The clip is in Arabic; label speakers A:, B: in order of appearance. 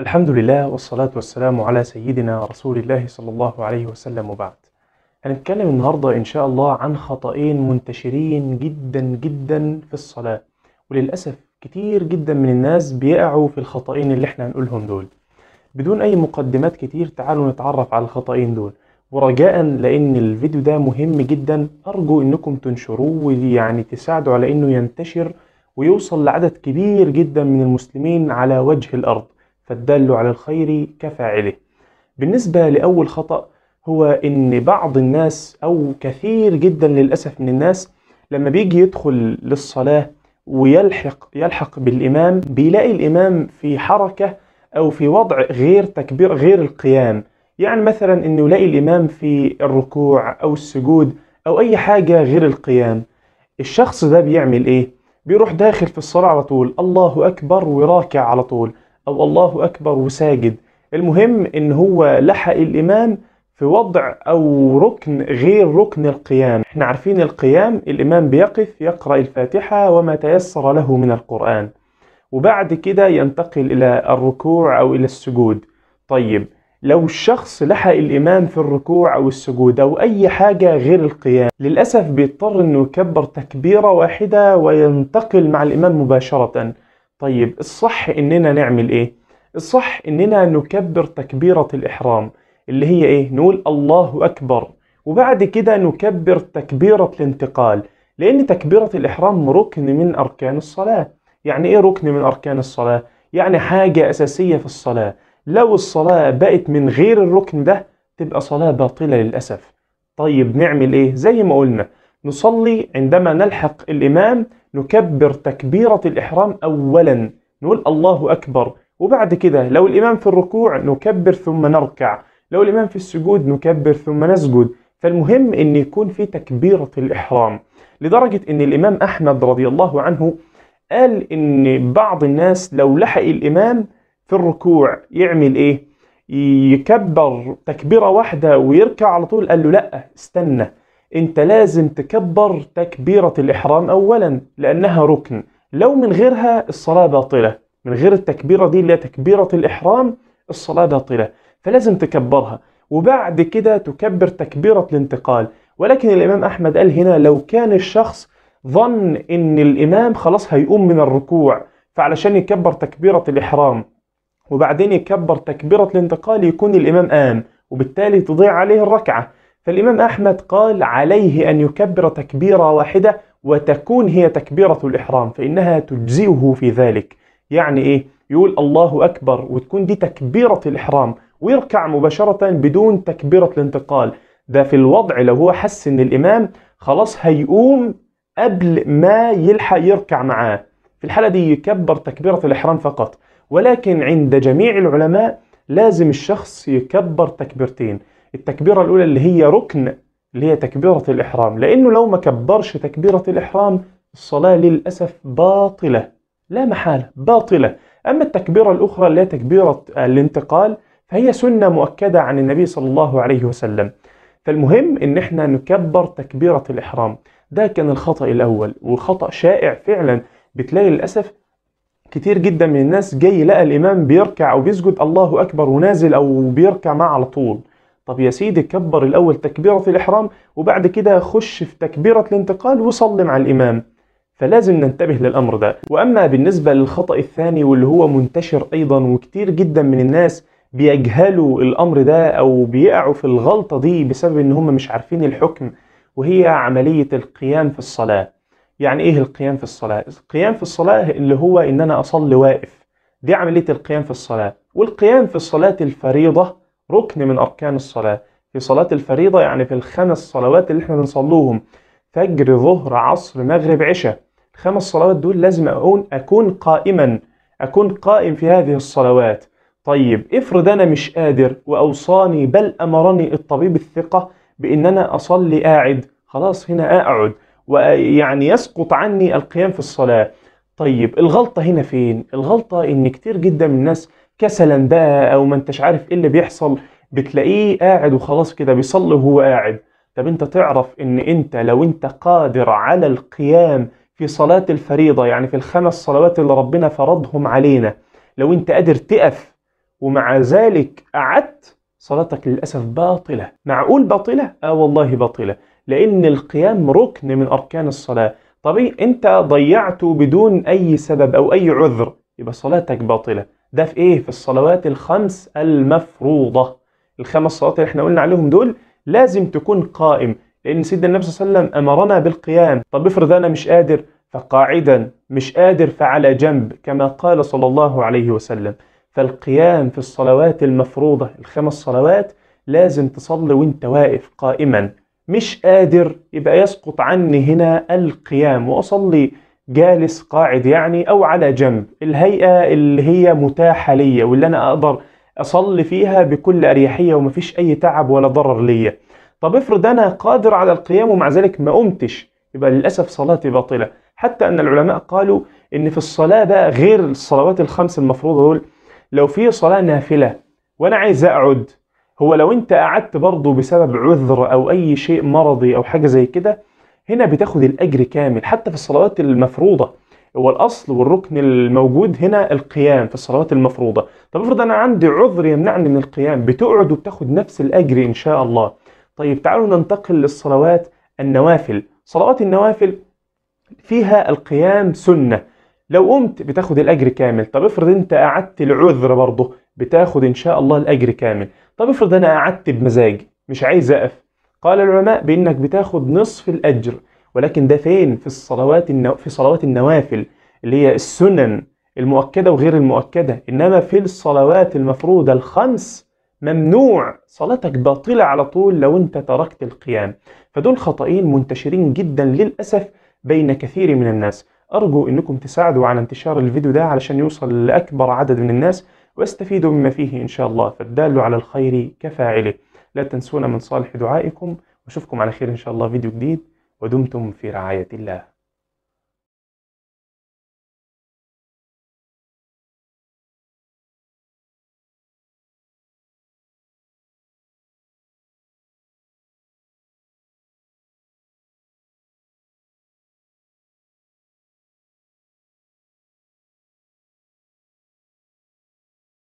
A: الحمد لله والصلاة والسلام على سيدنا رسول الله صلى الله عليه وسلم وبعد هنتكلم النهاردة إن شاء الله عن خطأين منتشرين جدا جدا في الصلاة وللأسف كتير جدا من الناس بيقعوا في الخطأين اللي احنا هنقولهم دول بدون أي مقدمات كتير تعالوا نتعرف على الخطأين دول ورجاء لأن الفيديو ده مهم جدا أرجو إنكم تنشروه ويعني تساعدوا على إنه ينتشر ويوصل لعدد كبير جدا من المسلمين على وجه الأرض فالدال على الخير كفاعله بالنسبة لأول خطأ هو إن بعض الناس أو كثير جدا للأسف من الناس لما بيجي يدخل للصلاة ويلحق يلحق بالإمام بيلاقي الإمام في حركة أو في وضع غير تكبير غير القيام يعني مثلا إنه يلاقي الإمام في الركوع أو السجود أو أي حاجة غير القيام الشخص ده بيعمل إيه؟ بيروح داخل في الصلاة على طول الله أكبر وراكع على طول او الله اكبر وساجد المهم ان هو لحق الامام في وضع او ركن غير ركن القيام احنا عارفين القيام الامام بيقف يقرا الفاتحه وما تيسر له من القران وبعد كده ينتقل الى الركوع او الى السجود طيب لو الشخص لحق الامام في الركوع او السجود او اي حاجه غير القيام للاسف بيضطر انه يكبر تكبيره واحده وينتقل مع الامام مباشره طيب الصح اننا نعمل ايه الصح اننا نكبر تكبيرة الاحرام اللي هي ايه نقول الله اكبر وبعد كده نكبر تكبيرة الانتقال لان تكبيرة الاحرام ركن من اركان الصلاة يعني ايه ركن من اركان الصلاة يعني حاجة اساسية في الصلاة لو الصلاة بقت من غير الركن ده تبقى صلاة باطلة للأسف طيب نعمل ايه زي ما قلنا نصلي عندما نلحق الإمام نكبر تكبيرة الإحرام أولا نقول الله أكبر وبعد كده لو الإمام في الركوع نكبر ثم نركع لو الإمام في السجود نكبر ثم نسجد فالمهم أن يكون في تكبيرة الإحرام لدرجة أن الإمام أحمد رضي الله عنه قال أن بعض الناس لو لحق الإمام في الركوع يعمل إيه؟ يكبر تكبيرة واحدة ويركع على طول قال له لأ استنى انت لازم تكبر تكبيرة الإحرام أولا لأنها ركن لو من غيرها الصلاة باطلة من غير التكبيرة دي اللي هي تكبيرة الإحرام الصلاة باطلة فلازم تكبرها وبعد كده تكبر تكبيرة الانتقال ولكن الإمام أحمد قال هنا لو كان الشخص ظن إن الإمام خلاص هيقوم من الركوع فعلشان يكبر تكبيرة الإحرام وبعدين يكبر تكبيرة الانتقال يكون الإمام قام وبالتالي تضيع عليه الركعة فالإمام أحمد قال عليه أن يكبر تكبيرة واحدة وتكون هي تكبيرة الإحرام فإنها تجزئه في ذلك يعني إيه؟ يقول الله أكبر وتكون دي تكبيرة الإحرام ويركع مباشرة بدون تكبيرة الانتقال ده في الوضع لو هو حس إن الإمام خلاص هيقوم قبل ما يلحق يركع معاه في الحالة دي يكبر تكبيرة الإحرام فقط ولكن عند جميع العلماء لازم الشخص يكبر تكبيرتين التكبيرة الأولى اللي هي ركن اللي هي تكبيرة الإحرام لأنه لو ما كبرش تكبيرة الإحرام الصلاة للأسف باطلة لا محالة باطلة أما التكبيرة الأخرى اللي هي تكبيرة آه، الانتقال فهي سنة مؤكدة عن النبي صلى الله عليه وسلم فالمهم إن إحنا نكبر تكبيرة الإحرام ده كان الخطأ الأول وخطأ شائع فعلا بتلاقي للأسف كتير جدا من الناس جاي لقى الإمام بيركع أو بيسجد الله أكبر ونازل أو بيركع معه على طول طب يا سيدي كبر الأول تكبيرة الإحرام وبعد كده خش في تكبيرة الانتقال وصلي مع الإمام فلازم ننتبه للأمر ده وأما بالنسبة للخطأ الثاني واللي هو منتشر أيضا وكتير جدا من الناس بيجهلوا الأمر ده أو بيقعوا في الغلطة دي بسبب إن هم مش عارفين الحكم وهي عملية القيام في الصلاة يعني إيه القيام في الصلاة؟ القيام في الصلاة اللي هو إن أنا أصلي واقف دي عملية القيام في الصلاة والقيام في الصلاة الفريضة ركن من أركان الصلاة في صلاة الفريضة يعني في الخمس صلوات اللي احنا بنصلوهم فجر ظهر عصر مغرب عشاء الخمس صلوات دول لازم أكون أكون قائما أكون قائم في هذه الصلوات طيب افرض أنا مش قادر وأوصاني بل أمرني الطبيب الثقة بإن أنا أصلي قاعد خلاص هنا أقعد ويعني يسقط عني القيام في الصلاة طيب الغلطة هنا فين؟ الغلطة إن كتير جدا من الناس كسلا بقى او ما انتش عارف ايه اللي بيحصل بتلاقيه قاعد وخلاص كده بيصلي وهو قاعد طب انت تعرف ان انت لو انت قادر على القيام في صلاة الفريضة يعني في الخمس صلوات اللي ربنا فرضهم علينا لو انت قادر تقف ومع ذلك قعدت صلاتك للأسف باطلة معقول باطلة؟ آه والله باطلة لأن القيام ركن من أركان الصلاة طب إيه، انت ضيعته بدون أي سبب أو أي عذر يبقى صلاتك باطلة ده في ايه في الصلوات الخمس المفروضه الخمس صلوات اللي احنا قلنا عليهم دول لازم تكون قائم لان سيدنا النبي صلى الله عليه وسلم امرنا بالقيام طب افرض انا مش قادر فقاعدا مش قادر فعلى جنب كما قال صلى الله عليه وسلم فالقيام في الصلوات المفروضه الخمس صلوات لازم تصلي وانت واقف قائما مش قادر يبقى يسقط عني هنا القيام واصلي جالس قاعد يعني أو على جنب الهيئة اللي هي متاحة ليا واللي أنا أقدر أصلي فيها بكل أريحية ومفيش أي تعب ولا ضرر ليا طب افرض أنا قادر على القيام ومع ذلك ما قمتش يبقى للأسف صلاتي باطلة حتى أن العلماء قالوا إن في الصلاة بقى غير الصلوات الخمس المفروضة دول لو في صلاة نافلة وأنا عايز أقعد هو لو أنت قعدت برضه بسبب عذر أو أي شيء مرضي أو حاجة زي كده هنا بتاخد الاجر كامل حتى في الصلوات المفروضه هو الاصل والركن الموجود هنا القيام في الصلوات المفروضه طب افرض انا عندي عذر يمنعني من القيام بتقعد وبتاخد نفس الاجر ان شاء الله طيب تعالوا ننتقل للصلوات النوافل صلوات النوافل فيها القيام سنه لو قمت بتاخد الاجر كامل طب افرض انت قعدت العذر برضه بتاخد ان شاء الله الاجر كامل طب افرض انا قعدت بمزاج مش عايز اقف قال العلماء بانك بتاخد نصف الاجر ولكن ده فين في الصلوات النو... في صلوات النوافل اللي هي السنن المؤكده وغير المؤكده انما في الصلوات المفروضه الخمس ممنوع صلاتك باطله على طول لو انت تركت القيام فدول خطأين منتشرين جدا للاسف بين كثير من الناس ارجو انكم تساعدوا على انتشار الفيديو ده علشان يوصل لاكبر عدد من الناس واستفيدوا مما فيه ان شاء الله فالدال على الخير كفاعله لا تنسونا من صالح دعائكم واشوفكم على خير إن شاء الله فيديو جديد ودمتم في رعاية الله